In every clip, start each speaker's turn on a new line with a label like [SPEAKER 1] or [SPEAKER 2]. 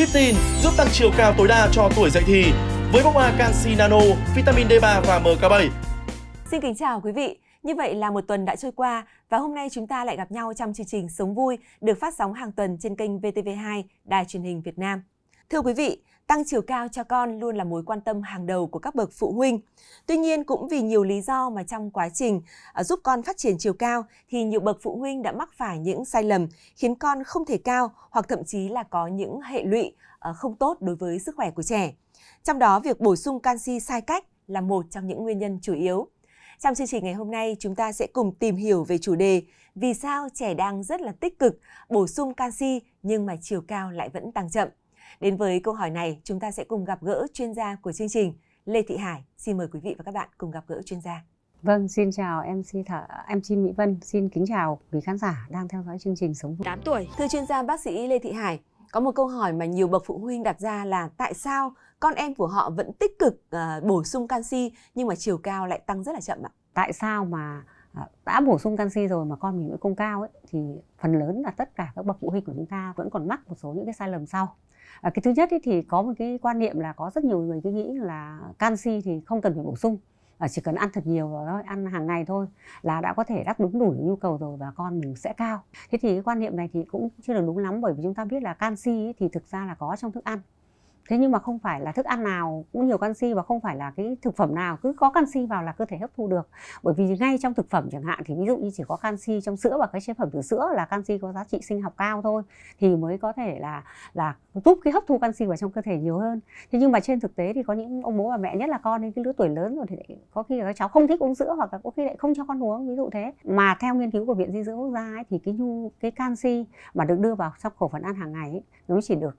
[SPEAKER 1] Viptin giúp tăng chiều cao tối đa cho tuổi dậy thì với bóng A canxi nano, vitamin D3 và MK7. Xin kính chào quý vị. Như vậy là một tuần đã trôi qua và hôm nay chúng ta lại gặp nhau trong chương trình Sống Vui được phát sóng hàng tuần trên kênh VTV2 Đài truyền hình Việt Nam. Thưa quý vị, Tăng chiều cao cho con luôn là mối quan tâm hàng đầu của các bậc phụ huynh. Tuy nhiên cũng vì nhiều lý do mà trong quá trình à, giúp con phát triển chiều cao thì nhiều bậc phụ huynh đã mắc phải những sai lầm khiến con không thể cao hoặc thậm chí là có những hệ lụy à, không tốt đối với sức khỏe của trẻ. Trong đó việc bổ sung canxi sai cách là một trong những nguyên nhân chủ yếu. Trong chương trình ngày hôm nay, chúng ta sẽ cùng tìm hiểu về chủ đề vì sao trẻ đang rất là tích cực bổ sung canxi nhưng mà chiều cao lại vẫn tăng chậm. Đến với câu hỏi này, chúng ta sẽ cùng gặp gỡ chuyên gia của chương trình Lê Thị Hải. Xin
[SPEAKER 2] mời quý vị và các bạn cùng gặp gỡ chuyên gia. Vâng, xin chào em MC Thở, MC Mỹ Vân, xin kính chào quý khán giả đang theo dõi chương trình Sống Vui. 8 tuổi. Thưa chuyên gia bác sĩ Lê Thị Hải, có một câu hỏi
[SPEAKER 1] mà nhiều bậc phụ huynh đặt ra là tại sao con em của họ vẫn tích cực uh, bổ sung canxi
[SPEAKER 2] nhưng mà chiều cao lại tăng rất là chậm ạ? Tại sao mà ờ, đã bổ sung canxi rồi mà con mình vẫn không cao ấy, thì phần lớn là tất cả các bậc phụ huynh của chúng ta vẫn còn mắc một số những cái sai lầm sau à, cái thứ nhất ấy thì có một cái quan niệm là có rất nhiều người cứ nghĩ là canxi thì không cần phải bổ sung à, chỉ cần ăn thật nhiều và thôi ăn hàng ngày thôi là đã có thể đáp ứng đủ nhu cầu rồi và con mình sẽ cao thế thì cái quan niệm này thì cũng chưa được đúng lắm bởi vì chúng ta biết là canxi ấy thì thực ra là có trong thức ăn thế nhưng mà không phải là thức ăn nào cũng nhiều canxi và không phải là cái thực phẩm nào cứ có canxi vào là cơ thể hấp thu được bởi vì ngay trong thực phẩm chẳng hạn thì ví dụ như chỉ có canxi trong sữa và cái chế phẩm từ sữa là canxi có giá trị sinh học cao thôi thì mới có thể là là giúp cái hấp thu canxi vào trong cơ thể nhiều hơn thế nhưng mà trên thực tế thì có những ông bố và mẹ nhất là con đến cái lứa tuổi lớn rồi thì lại, có khi là các cháu không thích uống sữa hoặc là có khi lại không cho con uống ví dụ thế mà theo nghiên cứu của viện dinh dưỡng quốc gia ấy, thì cái nhu cái canxi mà được đưa vào trong khẩu phần ăn hàng ngày ấy, nó chỉ được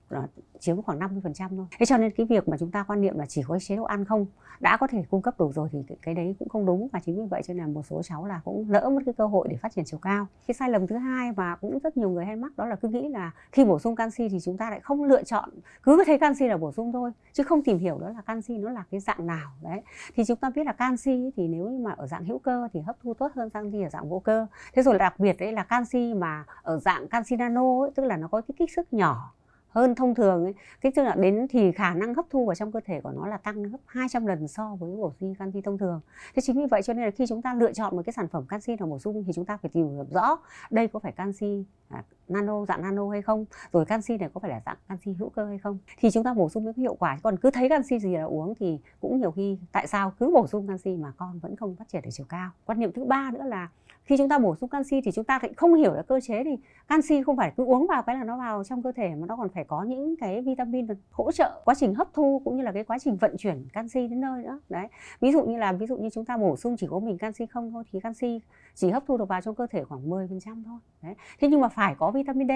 [SPEAKER 2] chiếm khoảng 50% thôi thôi thế cho nên cái việc mà chúng ta quan niệm là chỉ có chế độ ăn không đã có thể cung cấp đủ rồi thì cái đấy cũng không đúng và chính vì vậy cho nên là một số cháu là cũng lỡ mất cái cơ hội để phát triển chiều cao cái sai lầm thứ hai và cũng rất nhiều người hay mắc đó là cứ nghĩ là khi bổ sung canxi thì chúng ta lại không lựa chọn cứ thấy canxi là bổ sung thôi chứ không tìm hiểu đó là canxi nó là cái dạng nào đấy thì chúng ta biết là canxi thì nếu như mà ở dạng hữu cơ thì hấp thu tốt hơn canxi ở dạng vô cơ thế rồi đặc biệt đấy là canxi mà ở dạng canxi nano ấy, tức là nó có cái kích sức nhỏ hơn thông thường ấy. kích thước nhỏ đến thì khả năng hấp thu vào trong cơ thể của nó là tăng gấp 200 lần so với bổ sung canxi thông thường thế chính vì vậy cho nên là khi chúng ta lựa chọn một cái sản phẩm canxi nào bổ sung thì chúng ta phải tìm hiểu rõ đây có phải canxi à, nano dạng nano hay không rồi canxi này có phải là dạng canxi hữu cơ hay không thì chúng ta bổ sung mới có hiệu quả còn cứ thấy canxi gì là uống thì cũng nhiều khi tại sao cứ bổ sung canxi mà con vẫn không phát triển được chiều cao quan niệm thứ ba nữa là khi chúng ta bổ sung canxi thì chúng ta lại không hiểu là cơ chế thì canxi không phải cứ uống vào cái là nó vào trong cơ thể mà nó còn phải có những cái vitamin hỗ trợ quá trình hấp thu cũng như là cái quá trình vận chuyển canxi đến nơi nữa đấy ví dụ như là ví dụ như chúng ta bổ sung chỉ có mình canxi không thôi thì canxi chỉ hấp thu được vào trong cơ thể khoảng 10% thôi đấy thế nhưng mà phải có vitamin vitamin D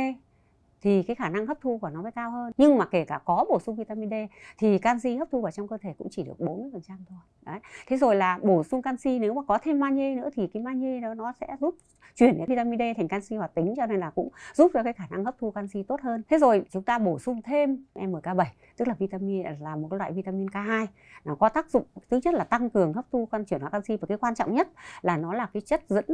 [SPEAKER 2] thì cái khả năng hấp thu của nó mới cao hơn nhưng mà kể cả có bổ sung vitamin D thì canxi hấp thu vào trong cơ thể cũng chỉ được 40% thôi đấy thế rồi là bổ sung canxi nếu mà có thêm magie nữa thì cái magie đó nó sẽ giúp chuyển cái vitamin D thành canxi hoạt tính cho nên là cũng giúp cho cái khả năng hấp thu canxi tốt hơn thế rồi chúng ta bổ sung thêm MK7 tức là vitamin là một loại vitamin K2 nó có tác dụng thứ nhất là tăng cường hấp thu con chuyển hóa canxi và cái quan trọng nhất là nó là cái chất dẫn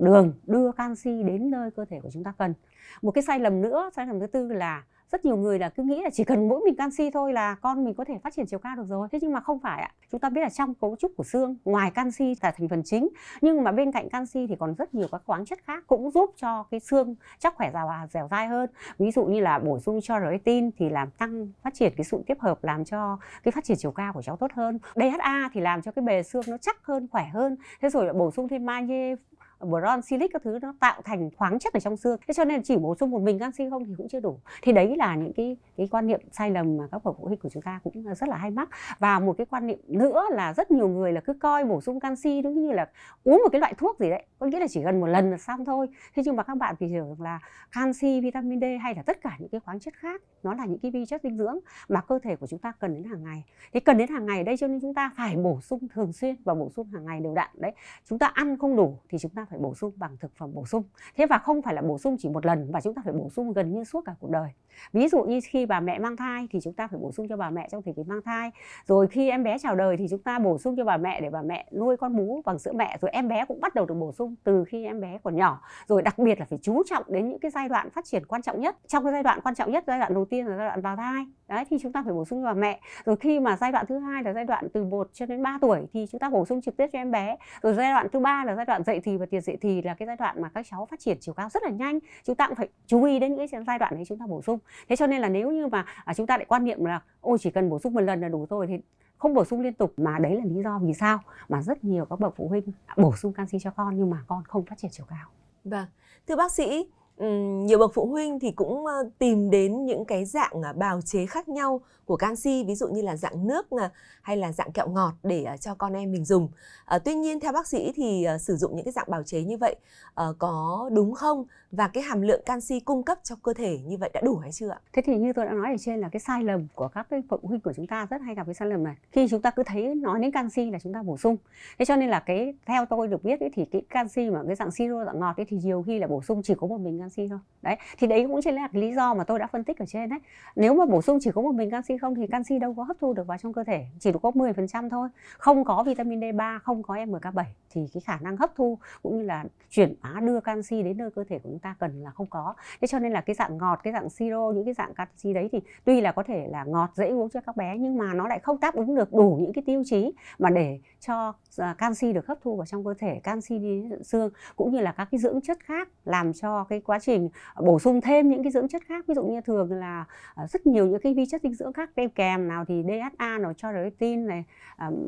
[SPEAKER 2] đường đưa canxi đến nơi cơ thể của chúng ta cần một cái sai lầm nữa sai lầm thứ tư là rất nhiều người là cứ nghĩ là chỉ cần mỗi mình canxi thôi là con mình có thể phát triển chiều cao được rồi thế nhưng mà không phải ạ chúng ta biết là trong cấu trúc của xương ngoài canxi là thành phần chính nhưng mà bên cạnh canxi thì còn rất nhiều các khoáng chất khác cũng giúp cho cái xương chắc khỏe giàu dẻo dai hơn ví dụ như là bổ sung cho retin thì làm tăng phát triển cái sự tiếp hợp làm cho cái phát triển chiều cao của cháu tốt hơn DHA thì làm cho cái bề xương nó chắc hơn khỏe hơn thế rồi là bổ sung thêm magie boron silic các thứ nó tạo thành khoáng chất ở trong xương thế cho nên chỉ bổ sung một mình canxi không thì cũng chưa đủ thì đấy là những cái cái quan niệm sai lầm mà các bậc phụ huynh của chúng ta cũng rất là hay mắc và một cái quan niệm nữa là rất nhiều người là cứ coi bổ sung canxi đúng như là uống một cái loại thuốc gì đấy có nghĩa là chỉ gần một lần là xong thôi thế nhưng mà các bạn thì hiểu là canxi vitamin D hay là tất cả những cái khoáng chất khác nó là những cái vi chất dinh dưỡng mà cơ thể của chúng ta cần đến hàng ngày thế cần đến hàng ngày đây cho nên chúng ta phải bổ sung thường xuyên và bổ sung hàng ngày đều đặn đấy chúng ta ăn không đủ thì chúng ta phải bổ sung bằng thực phẩm bổ sung thế và không phải là bổ sung chỉ một lần mà chúng ta phải bổ sung gần như suốt cả cuộc đời ví dụ như khi bà mẹ mang thai thì chúng ta phải bổ sung cho bà mẹ trong thời kỳ mang thai rồi khi em bé chào đời thì chúng ta bổ sung cho bà mẹ để bà mẹ nuôi con bú bằng sữa mẹ rồi em bé cũng bắt đầu được bổ sung từ khi em bé còn nhỏ rồi đặc biệt là phải chú trọng đến những cái giai đoạn phát triển quan trọng nhất trong cái giai đoạn quan trọng nhất giai đoạn đầu tiên là giai đoạn bào thai đấy thì chúng ta phải bổ sung cho bà mẹ rồi khi mà giai đoạn thứ hai là giai đoạn từ 1 cho đến 3 tuổi thì chúng ta bổ sung trực tiếp cho em bé rồi giai đoạn thứ ba là giai đoạn dậy thì và tiền dậy thì là cái giai đoạn mà các cháu phát triển chiều cao rất là nhanh chúng ta cũng phải chú ý đến những cái giai đoạn đấy chúng ta bổ sung thế cho nên là nếu như mà à, chúng ta lại quan niệm là ôi chỉ cần bổ sung một lần là đủ rồi thì không bổ sung liên tục mà đấy là lý do vì sao mà rất nhiều các bậc phụ huynh bổ sung canxi cho con nhưng mà con không phát triển chiều cao. Vâng,
[SPEAKER 1] thưa bác sĩ, nhiều bậc phụ huynh thì cũng tìm đến những cái dạng à, bào chế khác nhau của canxi ví dụ như là dạng nước à, hay là dạng kẹo ngọt để cho con em mình dùng. Ờ, tuy nhiên theo bác sĩ thì ờ, sử dụng những cái dạng bào chế như vậy ờ, có
[SPEAKER 2] đúng không và cái hàm lượng canxi cung cấp cho cơ thể như vậy đã đủ hay chưa ạ? Thế thì như tôi đã nói ở trên là cái sai lầm của các cái phụ huynh của chúng ta rất hay gặp cái sai lầm này. Khi chúng ta cứ thấy nói đến canxi là chúng ta bổ sung. Thế cho nên là cái theo tôi được biết ấy, thì cái canxi mà cái dạng siro dạng ngọt ấy, thì nhiều khi là bổ sung chỉ có một mình canxi thôi. Đấy, thì đấy cũng chính là cái lý do mà tôi đã phân tích ở trên đấy. Nếu mà bổ sung chỉ có một mình canxi không thì canxi đâu có hấp thu được vào trong cơ thể, chỉ được có 10% thôi. Không có vitamin D3, không có MK7 thì cái khả năng hấp thu cũng như là chuyển hóa đưa canxi đến nơi cơ thể của ta cần là không có thế cho nên là cái dạng ngọt cái dạng siro những cái dạng canxi đấy thì tuy là có thể là ngọt dễ uống cho các bé nhưng mà nó lại không đáp ứng được đủ những cái tiêu chí mà để cho à, canxi được hấp thu vào trong cơ thể canxi đi xương cũng như là các cái dưỡng chất khác làm cho cái quá trình à, bổ sung thêm những cái dưỡng chất khác ví dụ như thường là à, rất nhiều những cái vi chất dinh dưỡng khác đem kèm nào thì DHA nào cho retin này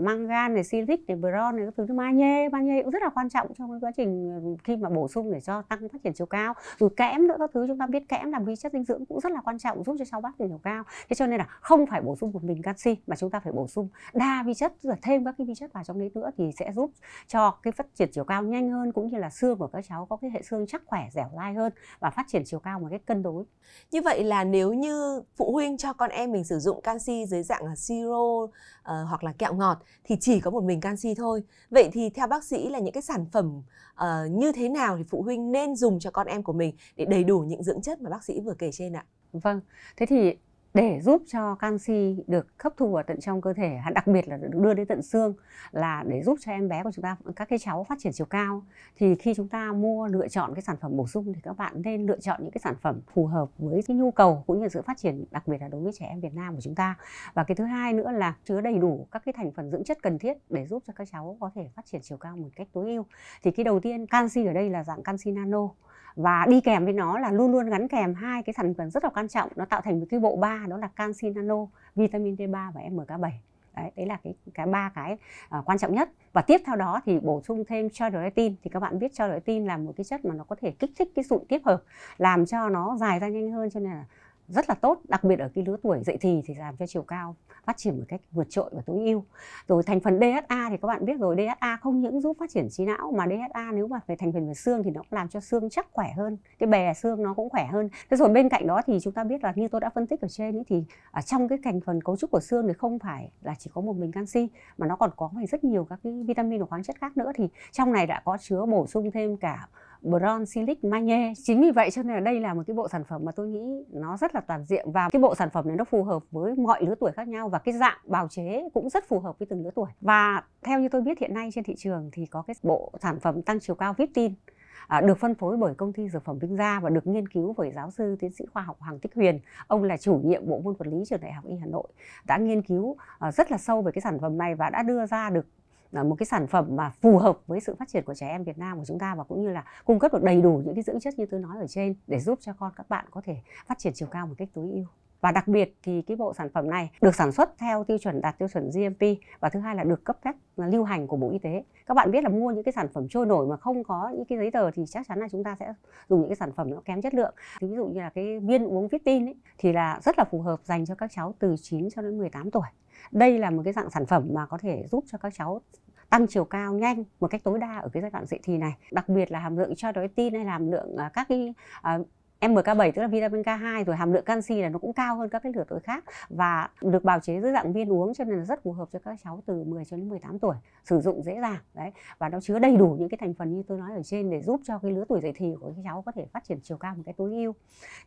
[SPEAKER 2] mangan này silic này bron này các thứ như magie magie cũng rất là quan trọng trong cái quá trình khi mà bổ sung để cho tăng phát triển chiều cao cao rồi kẽm nữa các thứ chúng ta biết kẽm là vi chất dinh dưỡng cũng rất là quan trọng giúp cho cháu bác tiểu tiểu cao thế cho nên là không phải bổ sung một mình canxi mà chúng ta phải bổ sung đa vi chất rồi thêm các cái vi chất vào trong đấy nữa thì sẽ giúp cho cái phát triển chiều cao nhanh hơn cũng như là xương của các cháu có cái hệ xương chắc khỏe dẻo dai hơn và phát triển chiều cao một cách cân đối như vậy là nếu như phụ huynh cho
[SPEAKER 1] con em mình sử dụng canxi dưới dạng siro uh, hoặc là kẹo ngọt thì chỉ có một mình canxi thôi vậy thì theo bác sĩ là những cái sản phẩm uh, như thế nào thì phụ huynh nên dùng
[SPEAKER 2] cho con em của mình để đầy đủ những dưỡng chất mà bác sĩ vừa kể trên ạ vâng thế thì để giúp cho canxi được hấp thu vào tận trong cơ thể đặc biệt là được đưa đến tận xương là để giúp cho em bé của chúng ta các cái cháu phát triển chiều cao thì khi chúng ta mua lựa chọn cái sản phẩm bổ sung thì các bạn nên lựa chọn những cái sản phẩm phù hợp với cái nhu cầu cũng như sự phát triển đặc biệt là đối với trẻ em Việt Nam của chúng ta và cái thứ hai nữa là chứa đầy đủ các cái thành phần dưỡng chất cần thiết để giúp cho các cháu có thể phát triển chiều cao một cách tối ưu thì cái đầu tiên canxi ở đây là dạng canxi nano và đi kèm với nó là luôn luôn gắn kèm hai cái thành phần rất là quan trọng nó tạo thành một cái bộ ba đó là canxi nano vitamin D3 và MK7 đấy, đấy là cái cái ba cái uh, quan trọng nhất và tiếp theo đó thì bổ sung thêm cho chondroitin thì các bạn biết cho chondroitin là một cái chất mà nó có thể kích thích cái sụn tiếp hợp làm cho nó dài ra nhanh hơn cho nên là rất là tốt đặc biệt ở cái lứa tuổi dậy thì thì làm cho chiều cao phát triển một cách vượt trội và tối ưu rồi thành phần DHA thì các bạn biết rồi DHA không những giúp phát triển trí não mà DHA nếu mà về thành phần về xương thì nó cũng làm cho xương chắc khỏe hơn cái bè xương nó cũng khỏe hơn thế rồi bên cạnh đó thì chúng ta biết là như tôi đã phân tích ở trên ấy, thì ở trong cái thành phần cấu trúc của xương thì không phải là chỉ có một mình canxi mà nó còn có phải rất nhiều các cái vitamin và khoáng chất khác nữa thì trong này đã có chứa bổ sung thêm cả bron silic magie chính vì vậy cho nên là đây là một cái bộ sản phẩm mà tôi nghĩ nó rất là toàn diện và cái bộ sản phẩm này nó phù hợp với mọi lứa tuổi khác nhau và cái dạng bào chế cũng rất phù hợp với từng lứa tuổi và theo như tôi biết hiện nay trên thị trường thì có cái bộ sản phẩm tăng chiều cao Victin À, được phân phối bởi công ty dược phẩm Vinh Gia và được nghiên cứu bởi giáo sư tiến sĩ khoa học Hoàng Tích Huyền. Ông là chủ nhiệm bộ môn vật lý trường Đại học Y Hà Nội đã nghiên cứu à, rất là sâu về cái sản phẩm này và đã đưa ra được một cái sản phẩm mà phù hợp với sự phát triển của trẻ em Việt Nam của chúng ta và cũng như là cung cấp được đầy đủ những cái dưỡng chất như tôi nói ở trên để giúp cho con các bạn có thể phát triển chiều cao một cách tối ưu và đặc biệt thì cái bộ sản phẩm này được sản xuất theo tiêu chuẩn đạt tiêu chuẩn GMP và thứ hai là được cấp phép lưu hành của Bộ Y tế. Các bạn biết là mua những cái sản phẩm trôi nổi mà không có những cái giấy tờ thì chắc chắn là chúng ta sẽ dùng những cái sản phẩm nó kém chất lượng. Thì ví dụ như là cái viên uống viết tin ấy, thì là rất là phù hợp dành cho các cháu từ 9 cho đến 18 tuổi. Đây là một cái dạng sản phẩm mà có thể giúp cho các cháu tăng chiều cao nhanh một cách tối đa ở cái giai đoạn dậy thì này đặc biệt là hàm lượng cho đối tin hay hàm lượng ờ, các cái ờ, MK7 tức là vitamin K2 rồi hàm lượng canxi là nó cũng cao hơn các cái lứa tuổi khác và được bào chế dưới dạng viên uống cho nên là rất phù hợp cho các cháu từ 10 cho đến 18 tuổi sử dụng dễ dàng đấy và nó chứa đầy đủ những cái thành phần như tôi nói ở trên để giúp cho cái lứa tuổi dậy thì của các cháu có thể phát triển chiều cao một cái tối ưu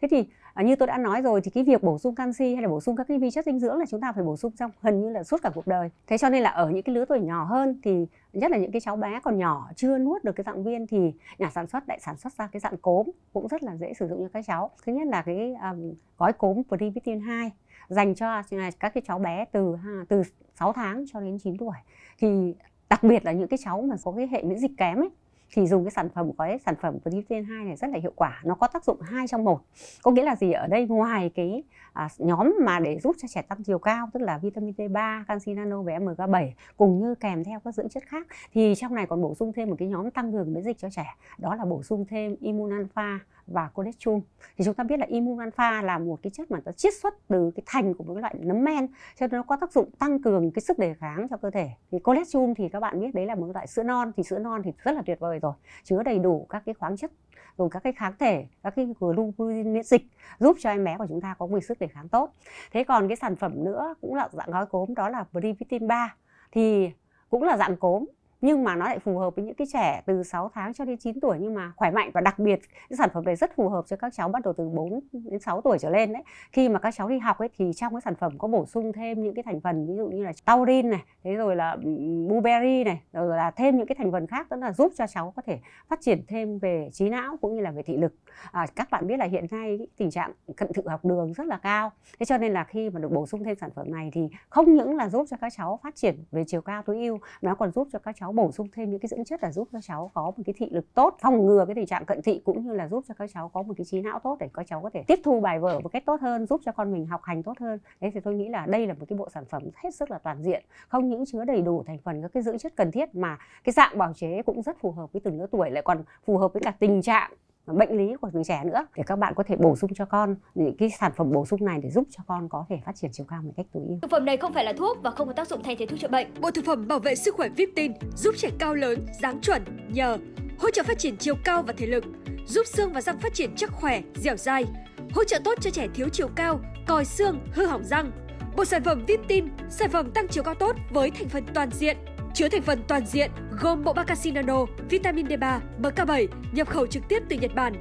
[SPEAKER 2] thế thì à, như tôi đã nói rồi thì cái việc bổ sung canxi hay là bổ sung các cái vi chất dinh dưỡng là chúng ta phải bổ sung trong gần như là suốt cả cuộc đời thế cho nên là ở những cái lứa tuổi nhỏ hơn thì nhất là những cái cháu bé còn nhỏ chưa nuốt được cái dạng viên thì nhà sản xuất lại sản xuất ra cái dạng cốm cũng rất là dễ sử dụng cho các cháu thứ nhất là cái um, gói cốm pribitin 2 dành cho các cái cháu bé từ từ 6 tháng cho đến 9 tuổi thì đặc biệt là những cái cháu mà có cái hệ miễn dịch kém ấy thì dùng cái sản phẩm có sản phẩm gluten 2 này rất là hiệu quả nó có tác dụng hai trong một có nghĩa là gì ở đây ngoài cái à, nhóm mà để giúp cho trẻ tăng chiều cao tức là vitamin D3 canxi nano và mg 7 cùng như kèm theo các dưỡng chất khác thì trong này còn bổ sung thêm một cái nhóm tăng cường miễn dịch cho trẻ đó là bổ sung thêm immun alpha và cholesterol thì chúng ta biết là imun alpha là một cái chất mà nó chiết xuất từ cái thành của một loại nấm men cho nên nó có tác dụng tăng cường cái sức đề kháng cho cơ thể thì cholesterol thì các bạn biết đấy là một loại sữa non thì sữa non thì rất là tuyệt vời rồi chứa đầy đủ các cái khoáng chất rồi các cái kháng thể các cái globulin miễn dịch giúp cho em bé của chúng ta có một sức đề kháng tốt thế còn cái sản phẩm nữa cũng là dạng gói cốm đó là Brivitin 3 thì cũng là dạng cốm nhưng mà nó lại phù hợp với những cái trẻ từ 6 tháng cho đến 9 tuổi nhưng mà khỏe mạnh và đặc biệt cái sản phẩm này rất phù hợp cho các cháu bắt đầu từ 4 đến 6 tuổi trở lên đấy khi mà các cháu đi học ấy thì trong cái sản phẩm có bổ sung thêm những cái thành phần ví dụ như là taurin này thế rồi là ừ, blueberry này rồi là thêm những cái thành phần khác đó là giúp cho cháu có thể phát triển thêm về trí não cũng như là về thị lực à, các bạn biết là hiện nay tình trạng cận thị học đường rất là cao thế cho nên là khi mà được bổ sung thêm sản phẩm này thì không những là giúp cho các cháu phát triển về chiều cao tối ưu nó còn giúp cho các cháu bổ sung thêm những cái dưỡng chất là giúp cho cháu có một cái thị lực tốt phòng ngừa cái tình trạng cận thị cũng như là giúp cho các cháu có một cái trí não tốt để các cháu có thể tiếp thu bài vở một cách tốt hơn giúp cho con mình học hành tốt hơn thế thì tôi nghĩ là đây là một cái bộ sản phẩm hết sức là toàn diện không những chứa đầy đủ thành phần các cái dưỡng chất cần thiết mà cái dạng bào chế cũng rất phù hợp với từng lứa tuổi lại còn phù hợp với cả tình trạng bệnh lý của người trẻ nữa để các bạn có thể bổ sung cho con những cái sản phẩm bổ sung này để giúp cho con có thể phát triển chiều cao một cách tối ưu.
[SPEAKER 3] Thực phẩm này không phải là thuốc và không có tác dụng thay thế thuốc chữa bệnh. Bộ thực phẩm bảo vệ sức khỏe Viptin giúp trẻ cao lớn, dáng chuẩn, nhờ, hỗ trợ phát triển chiều cao và thể lực, giúp xương và răng phát triển chắc khỏe, dẻo dai, hỗ trợ tốt cho trẻ thiếu chiều cao, còi xương, hư hỏng răng. Bộ sản phẩm Viptin, sản phẩm tăng chiều cao tốt với thành phần toàn diện, chứa thành phần toàn diện gồm bộ Bacassi Nano, vitamin D3, MK7 nhập khẩu trực tiếp từ Nhật Bản,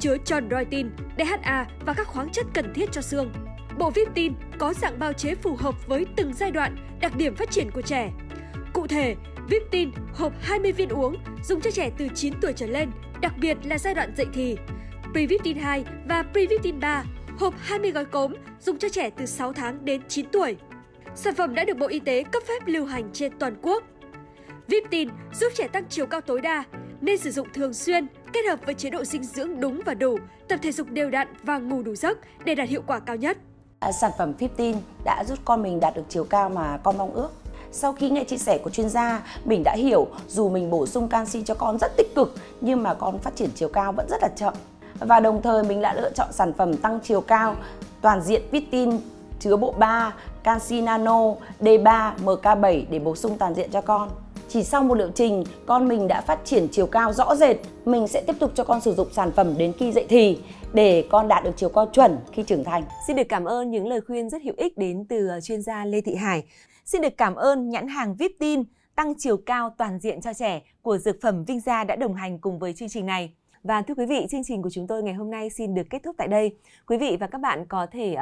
[SPEAKER 3] chứa chondroitin, DHA và các khoáng chất cần thiết cho xương. Bộ vip tin có dạng bao chế phù hợp với từng giai đoạn, đặc điểm phát triển của trẻ. Cụ thể, vip tin hộp 20 viên uống dùng cho trẻ từ 9 tuổi trở lên, đặc biệt là giai đoạn dậy thì. Previptin 2 và Previptin 3 hộp 20 gói cốm dùng cho trẻ từ 6 tháng đến 9 tuổi. Sản phẩm đã được Bộ Y tế cấp phép lưu hành trên toàn quốc. Viptin giúp trẻ tăng chiều cao tối đa, nên sử dụng thường xuyên, kết hợp với chế độ dinh dưỡng đúng và đủ, tập thể dục đều đặn và ngủ đủ giấc để đạt hiệu quả cao nhất. À, sản phẩm Viptin đã giúp con mình đạt được chiều cao mà con mong ước. Sau khi nghe chia sẻ của chuyên gia,
[SPEAKER 1] mình đã hiểu dù mình bổ sung canxi cho con rất tích cực nhưng mà con phát triển chiều cao vẫn rất là chậm. Và đồng thời mình đã lựa chọn sản phẩm tăng chiều cao toàn diện Vitin chứa bộ 3 canxi nano D3 MK7 để bổ sung toàn diện cho con. Chỉ sau một liệu trình, con mình đã phát triển chiều cao rõ rệt. Mình sẽ tiếp tục cho con sử dụng sản phẩm đến khi dậy thì để con đạt được chiều cao chuẩn khi trưởng thành. Xin được cảm ơn những lời khuyên rất hữu ích đến từ ờ, chuyên gia Lê Thị Hải. Xin được cảm ơn nhãn hàng Viptin tăng chiều cao toàn diện cho trẻ của dược phẩm Vinh Gia đã đồng hành cùng với chương trình này. Và thưa quý vị, chương trình của chúng tôi ngày hôm nay xin được kết thúc tại đây. Quý vị và các bạn có thể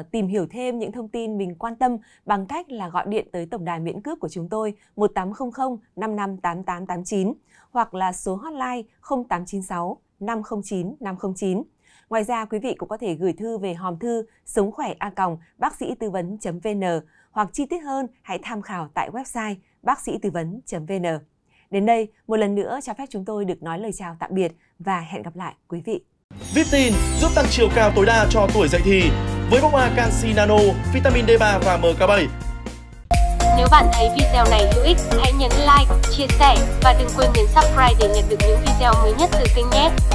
[SPEAKER 1] uh, tìm hiểu thêm những thông tin mình quan tâm bằng cách là gọi điện tới tổng đài miễn cước của chúng tôi 1800 558889 hoặc là số hotline 0896 509 509. Ngoài ra, quý vị cũng có thể gửi thư về hòm thư sống khỏe a còng bác sĩ tư vấn.vn hoặc chi tiết hơn hãy tham khảo tại website bác sĩ tư vấn.vn. Đến đây, một lần nữa cho phép chúng tôi được nói lời chào tạm biệt và hẹn gặp lại quý vị. Vitin giúp tăng chiều cao tối đa cho tuổi dậy thì với bông hoa canxi nano, vitamin D3 và MK7.
[SPEAKER 2] Nếu bạn thấy video này hữu ích, hãy nhấn like, chia sẻ và đừng quên nhấn subscribe để nhận được những video mới nhất từ kênh nhé.